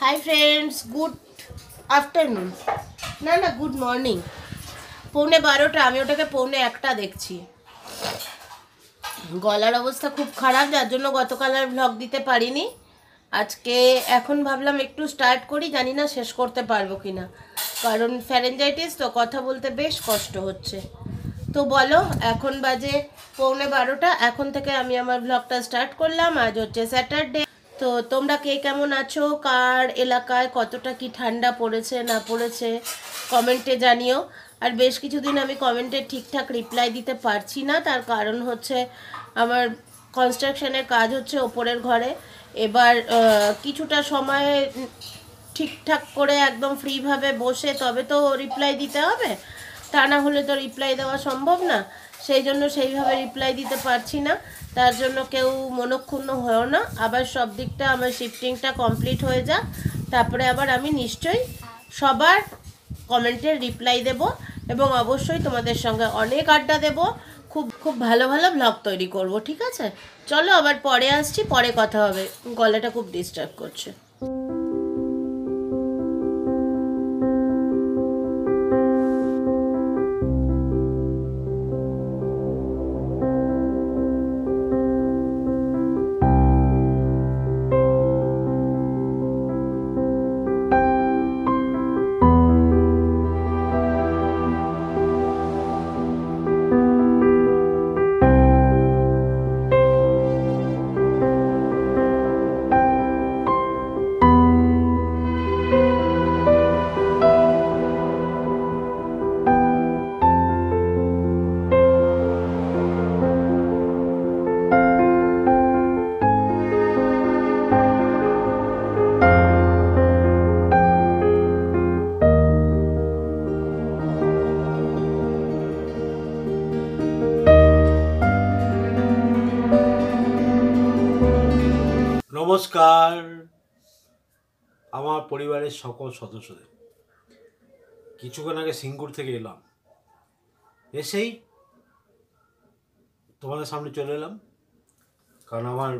Hi friends good afternoon না না good morning পৌনে বারোটা আমি ওটাকে পৌনে একটা দেখছি গলার অবস্থা খুব খারাপ যার জন্য গতকাল আর ভ্লগ দিতে পারিনি আজকে এখন ভাবলাম একটু স্টার্ট করি জানি না শেষ করতে পারবো কি না কারণ ফ্যারেঞ্জাইটিস তো কথা বলতে বেশ কষ্ট হচ্ছে তো বলো এখন বাজে পৌনে বারোটা এখন থেকে আমি আমার ভ্লগটা স্টার্ট করলাম আজ হচ্ছে স্যাটারডে তো তোমরা কে কেমন আছো কার এলাকায় কতটা কি ঠান্ডা পড়েছে না পড়েছে কমেন্টে জানিও আর বেশ কিছুদিন আমি কমেন্টে ঠিকঠাক রিপ্লাই দিতে পারছি না তার কারণ হচ্ছে আমার কনস্ট্রাকশনের কাজ হচ্ছে ওপরের ঘরে এবার কিছুটা সময়ে ঠিকঠাক করে একদম ফ্রিভাবে বসে তবে তো রিপ্লাই দিতে হবে তা না হলে তো রিপ্লাই দেওয়া সম্ভব না সেই জন্য সেইভাবে রিপ্লাই দিতে পারছি না তার জন্য কেউ মনক্ষুণ্ণ হয়েও না আবার সব দিকটা আমার শিফটিংটা কমপ্লিট হয়ে যাক তারপরে আবার আমি নিশ্চয়ই সবার কমেন্টের রিপ্লাই দেব এবং অবশ্যই তোমাদের সঙ্গে অনেক আড্ডা দেব খুব খুব ভালো ভালো ব্লগ তৈরি করব ঠিক আছে চলো আবার পরে আসছি পরে কথা হবে গলাটা খুব ডিস্টার্ব করছে নমস্কার আমার পরিবারের সকল সদস্যদের কিছুক্ষণ আগে সিঙ্গুর থেকে এলাম এসেই তোমাদের সামনে চলে এলাম কারণ আমার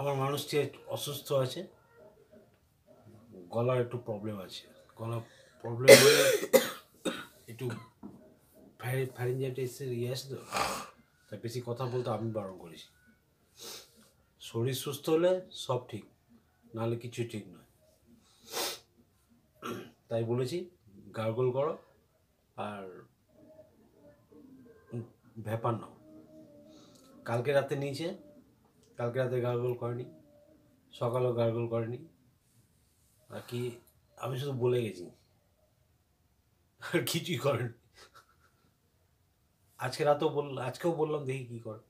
আমার মানুষটি অসুস্থ আছে গলার একটু প্রবলেম আছে গলা প্রবলেম হলে একটু ফ্যারেঞ্জাইটিসের ইয়ে আসে তো তাই বেশি কথা বলতে আমি বারণ করেছি শরীর সুস্থ হলে সব ঠিক নাহলে কিছু ঠিক নয় তাই বলেছি গার্গল করো আর ব্যাপার নাও কালকে রাতে নিয়েছে কালকে রাতে গার্গল করেনি সকালেও গার্গল করেনি আর কি আমি শুধু বলে গেছি আর কিছুই করেনি আজকে রাতেও বল আজকেও বললাম দেখি কী করে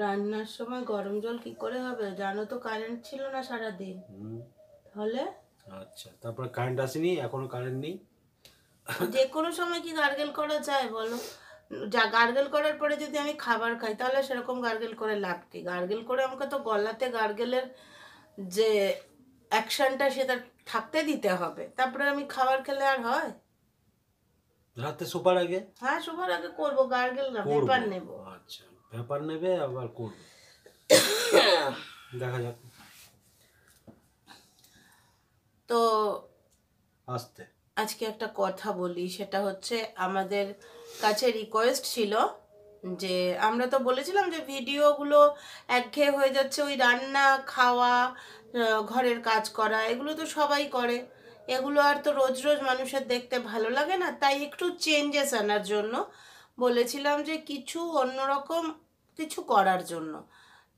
রান্নার সময় গরম জল কি করে হবে জানো তো কারেন্ট ছিল না সারা দিন তাহলে আচ্ছা তারপর কারেন্ট আসেনি এখনো কারেন্ট নেই যে কোনো সময় কি গার্গেল করা যায় বলো যা গার্গেল করার পরে যদি আমি খাবার খাই তাহলে সেরকম গার্গেল করে লাভ কি গার্গেল করে আমাকে তো গলাতে গার্গেলের যে অ্যাকশনটা সেটা থাকতে দিতে হবে তারপরে আমি খাবার খেলে আর হয় রাতে সুপার আগে হ্যাঁ সুপার আগে করবো গার্গেল পেপার নেবো ব্যাপার নেবে আবার করবে দেখা যাক তো আসতে আজকে একটা কথা বলি সেটা হচ্ছে আমাদের কাছে রিকোয়েস্ট ছিল যে আমরা তো বলেছিলাম যে ভিডিওগুলো একঘেয়ে হয়ে যাচ্ছে ওই রান্না খাওয়া ঘরের কাজ করা এগুলো তো সবাই করে এগুলো আর তো রোজ রোজ মানুষের দেখতে ভালো লাগে না তাই একটু চেঞ্জেস আনার জন্য বলেছিলাম যে কিছু অন্যরকম কিছু করার জন্য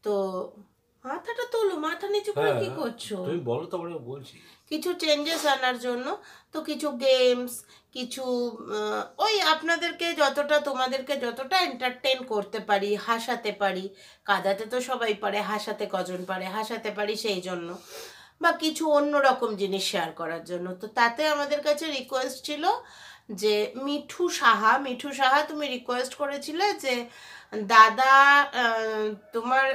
তো মাথাটা তোলো মাথা নিচু করে হ্যাঁ, কি হ্যাঁ। করছো তুমি বলো তো বলছি কিছু চেঞ্জেস আনার জন্য তো কিছু গেমস কিছু ওই আপনাদেরকে যতটা তোমাদেরকে যতটা এন্টারটেন করতে পারি হাসাতে পারি কাদাতে তো সবাই পারে হাসাতে কজন পারে হাসাতে পারি সেই জন্য বা কিছু অন্য রকম জিনিস শেয়ার করার জন্য তো তাতে আমাদের কাছে রিকোয়েস্ট ছিল যে মিঠু সাহা মিঠু সাহা তুমি রিকোয়েস্ট করেছিলে যে দাদা তোমার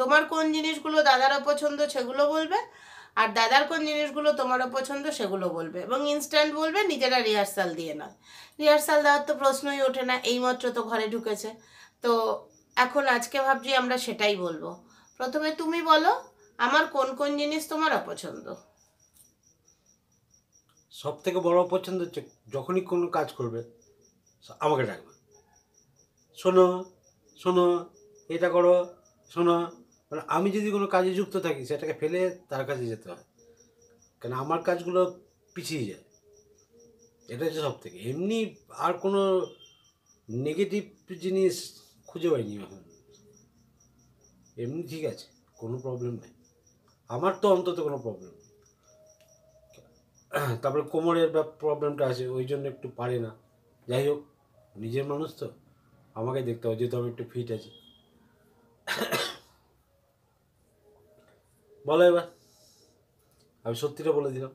তোমার কোন জিনিসগুলো দাদার অপছন্দ সেগুলো বলবে আর দাদার কোন জিনিসগুলো তোমার অপছন্দ সেগুলো বলবে এবং ইনস্ট্যান্ট বলবে নিজেরা রিহার্সাল দিয়ে নয় রিহার্সাল দেওয়ার তো প্রশ্নই ওঠে না এইমাত্র তো ঘরে ঢুকেছে তো এখন আজকে ভাবছি আমরা সেটাই বলবো প্রথমে তুমি বলো আমার কোন কোন জিনিস তোমার অপছন্দ সব থেকে বড় পছন্দ হচ্ছে যখনই কোনো কাজ করবে আমাকে ডাকবে শোনো শোনো এটা করো শোনো মানে আমি যদি কোনো কাজে যুক্ত থাকি সেটাকে ফেলে তার কাছে যেতে হয় কেন আমার কাজগুলো পিছিয়ে যায় এটা হচ্ছে সব থেকে এমনি আর কোনো নেগেটিভ জিনিস খুঁজে পাইনি এখন এমনি ঠিক আছে কোনো প্রবলেম নেই আমার তো অন্তত কোনো প্রবলেম তারপরে কোমরের প্রবলেমটা আছে ওই জন্য একটু পারে না যাই হোক নিজের মানুষ তো আমাকে দেখতে হবে যেহেতু আমি একটু ফিট আছি বলো এবার আমি সত্যিটা বলে দিলাম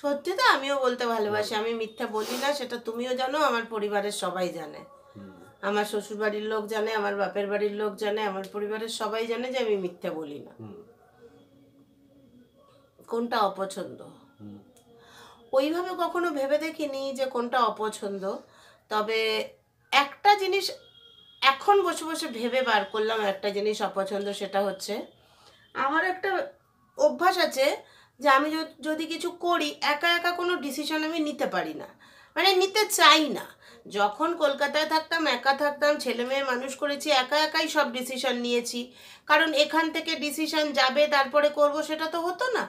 সত্যি তো আমিও বলতে ভালোবাসি আমি মিথ্যা বলি না সেটা তুমিও জানো আমার পরিবারের সবাই জানে আমার শ্বশুর বাড়ির লোক জানে আমার বাপের বাড়ির লোক জানে আমার পরিবারের সবাই জানে যে আমি মিথ্যা বলি না কোনটা অপছন্দ ওইভাবে কখনো ভেবে দেখিনি যে কোনটা অপছন্দ তবে একটা জিনিস এখন বসে বসে ভেবে বার করলাম একটা জিনিস অপছন্দ সেটা হচ্ছে আমার একটা অভ্যাস আছে যে আমি যদি কিছু করি একা একা কোনো ডিসিশন আমি নিতে পারি না মানে নিতে চাই না যখন কলকাতায় থাকতাম একা থাকতাম ছেলে মেয়ে মানুষ করেছি একা একাই সব ডিসিশন নিয়েছি কারণ এখান থেকে ডিসিশন যাবে তারপরে করব সেটা তো হতো না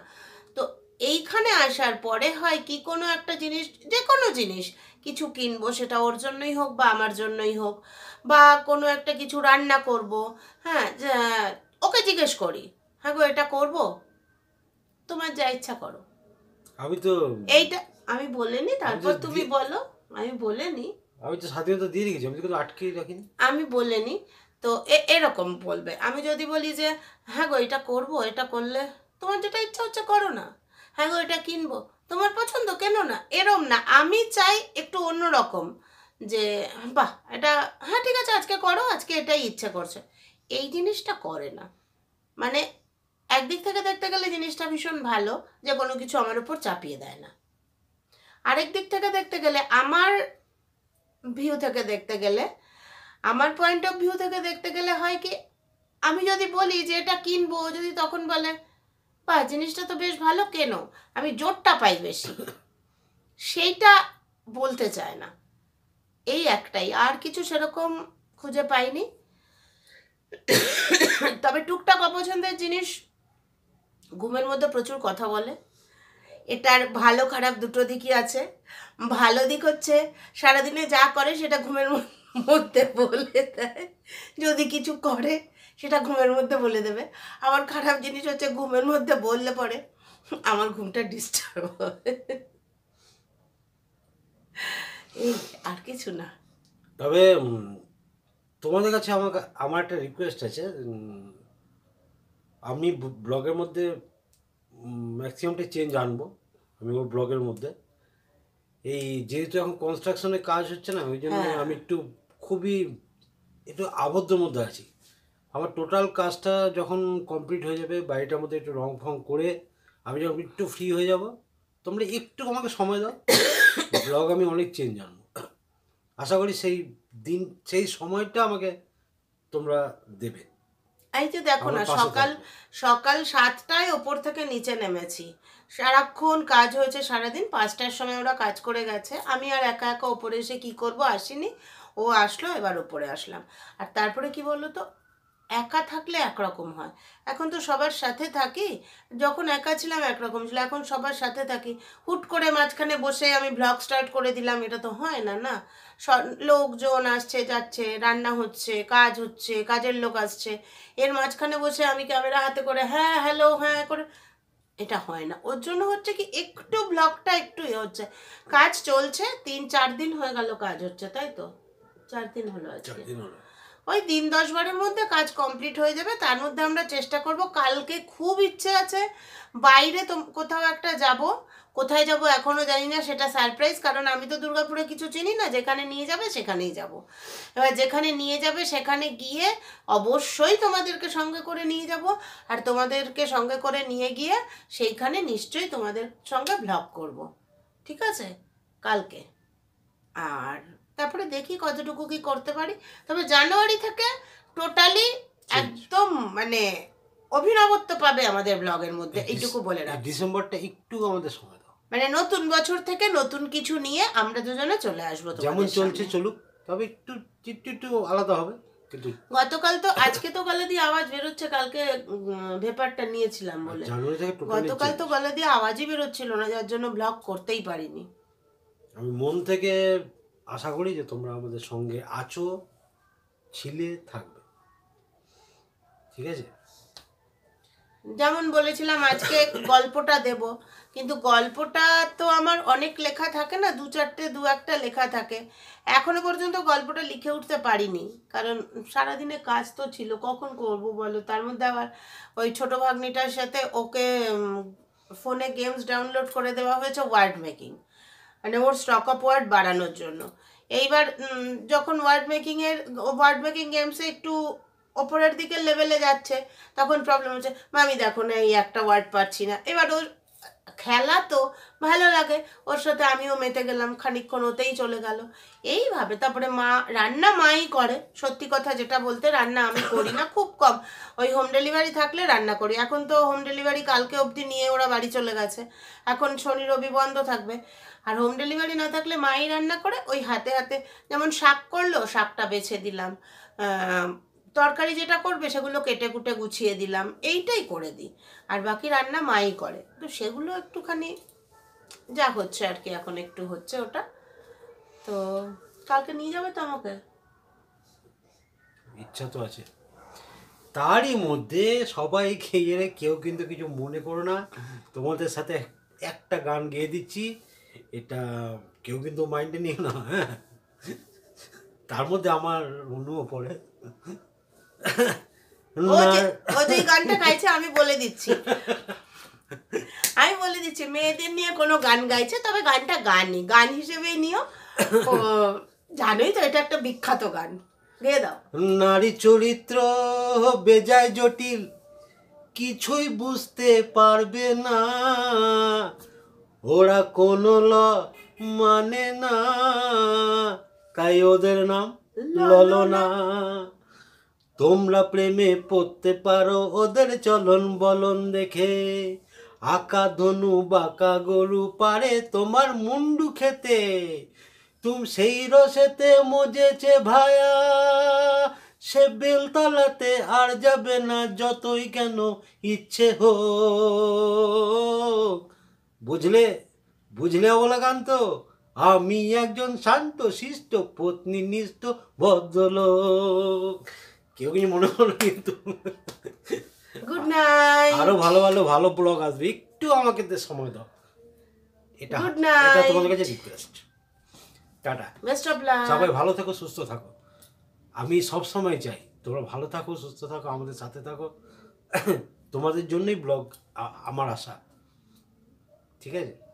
এইখানে আসার পরে হয় কি কোনো একটা জিনিস যে কোনো জিনিস কিছু কিনবো সেটা ওর জন্যই হোক বা আমার জন্যই হোক বা কোনো একটা কিছু রান্না করব হ্যাঁ ওকে জিজ্ঞেস করি হ্যাঁ গো এটা করব তোমার যা ইচ্ছা করো আমি তো এইটা আমি বলিনি তারপর তুমি বলো আমি বলিনি আমি তো স্বাধীনতা দিয়ে দিয়েছি আমি তো আটকে রাখিনি আমি বলিনি তো এরকম বলবে আমি যদি বলি যে হ্যাঁ গো এটা করব এটা করলে তোমার যেটা ইচ্ছা হচ্ছে করো না হ্যাঁ গো এটা কিনবো তোমার পছন্দ কেন না এরম না আমি চাই একটু অন্য রকম যে বাহ এটা হ্যাঁ ঠিক আছে আজকে করো আজকে এটাই ইচ্ছা করছে এই জিনিসটা করে না মানে একদিক থেকে দেখতে গেলে জিনিসটা ভীষণ ভালো যে কোনো কিছু আমার উপর চাপিয়ে দেয় না আরেক দিক থেকে দেখতে গেলে আমার ভিউ থেকে দেখতে গেলে আমার পয়েন্ট অফ ভিউ থেকে দেখতে গেলে হয় কি আমি যদি বলি যে এটা কিনবো যদি তখন বলে বা জিনিসটা তো বেশ ভালো কেন আমি জোরটা পাই বেশি সেইটা বলতে চায় না এই একটাই আর কিছু সেরকম খুঁজে পাইনি তবে টুকটাক অপছন্দের জিনিস ঘুমের মধ্যে প্রচুর কথা বলে এটার ভালো খারাপ দুটো দিকই আছে ভালো দিক হচ্ছে সারাদিনে যা করে সেটা ঘুমের মধ্যে মধ্যে বলে দেয় যদি কিছু করে সেটা ঘুমের মধ্যে বলে দেবে আমার খারাপ জিনিস হচ্ছে ঘুমের মধ্যে বললে পরে আমার ঘুমটা ডিস্টার্ব হবে এই আর কিছু না তবে তোমাদের কাছে আমার আমার একটা রিকোয়েস্ট আছে আমি ব্লগের মধ্যে ম্যাক্সিমামটা চেঞ্জ আনবো আমি ওর ব্লগের মধ্যে এই যেহেতু এখন কনস্ট্রাকশনের কাজ হচ্ছে না ওই জন্য হ্যাঁ। আমি একটু খুবই একটু আবদ্ধ মধ্যে আছি আমার টোটাল কাজটা যখন কমপ্লিট হয়ে যাবে বাড়িটার মধ্যে একটু রং ফং করে আমি যখন একটু ফ্রি হয়ে যাব তোমরা একটু আমাকে সময় দাও ব্লগ আমি অনেক চেঞ্জ আনবো আশা করি সেই দিন সেই সময়টা আমাকে তোমরা দেবে এই যে দেখো না সকাল সকাল সাতটায় ওপর থেকে নিচে নেমেছি সারাক্ষণ কাজ হয়েছে সারাদিন পাঁচটার সময় ওরা কাজ করে গেছে আমি আর একা একা ওপরে এসে কি করব আসিনি ও আসলো এবার ওপরে আসলাম আর তারপরে কি বললো তো একা থাকলে একরকম হয় এখন তো সবার সাথে থাকি যখন একা ছিলাম একরকম ছিল এখন সবার সাথে থাকি হুট করে মাঝখানে বসে আমি ব্লগ স্টার্ট করে দিলাম এটা তো হয় না না লোকজন আসছে যাচ্ছে রান্না হচ্ছে কাজ হচ্ছে কাজের লোক আসছে এর মাঝখানে বসে আমি ক্যামেরা হাতে করে হ্যাঁ হ্যালো হ্যাঁ করে এটা হয় না ওর জন্য হচ্ছে কি একটু ব্লগটা একটু ইয়ে হচ্ছে কাজ চলছে তিন চার দিন হয়ে গেল কাজ হচ্ছে তাই তো চার দিন হলো আজকে ওই দিন দশ বারের মধ্যে কাজ কমপ্লিট হয়ে যাবে তার মধ্যে আমরা চেষ্টা করব কালকে খুব ইচ্ছে আছে বাইরে তো কোথাও একটা যাব কোথায় যাব এখনও জানি না সেটা সারপ্রাইজ কারণ আমি তো দুর্গাপুরে কিছু চিনি না যেখানে নিয়ে যাবে সেখানেই যাব এবার যেখানে নিয়ে যাবে সেখানে গিয়ে অবশ্যই তোমাদেরকে সঙ্গে করে নিয়ে যাব আর তোমাদেরকে সঙ্গে করে নিয়ে গিয়ে সেইখানে নিশ্চয়ই তোমাদের সঙ্গে ব্লগ করব ঠিক আছে কালকে আর তারপরে দেখি কতটুকু কি করতে পারি তবে জানুয়ারি থেকে টোটালি একদম মানে অভিনবত্ব পাবে আমাদের ব্লগের মধ্যে এইটুকু বলে রাখ ডিসেম্বরটা একটু আমাদের সময় দাও মানে নতুন বছর থেকে নতুন কিছু নিয়ে আমরা দুজনে চলে আসবো যেমন চলছে চলুক তবে একটু একটু আলাদা হবে কিন্তু গতকাল তো আজকে তো গলা দিয়ে আওয়াজ বেরোচ্ছে কালকে ভেপারটা নিয়েছিলাম বলে গতকাল তো গলা দিয়ে আওয়াজই বেরোচ্ছিল না যার জন্য ব্লগ করতেই পারিনি আমি মন থেকে আশা করি যে তোমরা আমাদের সঙ্গে আছো ছিলে থাকবে ঠিক আছে যেমন বলেছিলাম আজকে গল্পটা দেব কিন্তু গল্পটা তো আমার অনেক লেখা থাকে না দু চারটে দু একটা লেখা থাকে এখনো পর্যন্ত গল্পটা লিখে উঠতে পারিনি কারণ সারাদিনে কাজ তো ছিল কখন করব বলো তার মধ্যে আবার ওই ছোট ভাগ্নিটার সাথে ওকে ফোনে গেমস ডাউনলোড করে দেওয়া হয়েছে ওয়ার্ড মেকিং মানে ওর স্টক অফ ওয়ার্ড বাড়ানোর জন্য এইবার যখন ওয়ার্ড মেকিংয়ের ওয়ার্ড মেকিং গেমসে একটু ওপরের দিকের লেভেলে যাচ্ছে তখন প্রবলেম হচ্ছে মামি দেখো না এই একটা ওয়ার্ড পাচ্ছি না এবার ওর খেলা তো ভালো লাগে ওর সাথে আমিও মেতে গেলাম খানিক্ষণ ওতেই চলে গেল এইভাবে তারপরে মা রান্না মাই করে সত্যি কথা যেটা বলতে রান্না আমি করি না খুব কম ওই হোম ডেলিভারি থাকলে রান্না করি এখন তো হোম ডেলিভারি কালকে অবধি নিয়ে ওরা বাড়ি চলে গেছে এখন শনি রবি বন্ধ থাকবে আর হোম ডেলিভারি না থাকলে মাই রান্না করে ওই হাতে হাতে যেমন শাক করলো শাকটা বেছে দিলাম তরকারি যেটা করবে সেগুলো কেটে কুটে গুছিয়ে দিলাম এইটাই করে দিই আর বাকি রান্না মাই করে তো সেগুলো একটুখানি যা হচ্ছে আর কি এখন একটু হচ্ছে ওটা তো কালকে নিয়ে যাবে তো আমাকে ইচ্ছা তো আছে তারই মধ্যে সবাই খেয়ে রে কেউ কিন্তু কিছু মনে করো না তোমাদের সাথে একটা গান গেয়ে দিচ্ছি এটা কেউ কিন্তু মাইন্ডে নিও না হ্যাঁ তার মধ্যে আমার অনুও পড়ে ও যে গানটা গাইছে আমি বলে দিচ্ছি আমি বলে দিচ্ছি মেয়েদের নিয়ে কোনো গান গাইছে তবে গানটা গানই গান হিসেবেই নিও জানোই তো এটা একটা বিখ্যাত গান গেয়ে দাও নারী চরিত্র বেজায় জটিল কিছুই বুঝতে পারবে না ওরা কোনো ল মানে না তাই ওদের নাম ললনা তোমরা প্রেমে পড়তে পারো ওদের চলন বলন দেখে আকা ধনু বাঁকা গরু পারে তোমার মুন্ডু খেতে তুম সেই রসেতে মজেছে ভায়া সে বেলতলাতে আর যাবে না যতই কেন ইচ্ছে হো বুঝলে বুঝলে বলাকান তো আমি একজন শান্ত শিষ্ট পত্নী নিষ্ঠ ভদ্রলোক কেউ কিছু মনে করো কিন্তু গুড নাইট আরো ভালো ভালো ভালো ব্লগ আসবে একটু আমাকে সময় দাও এটা গুড নাইট এটা তোমাদের কাছে request tata best of luck সবাই ভালো থাকো সুস্থ থাকো আমি সব সময় চাই তোমরা ভালো থাকো সুস্থ থাকো আমাদের সাথে থাকো তোমাদের জন্যই ব্লগ আমার আশা ঠিক আছে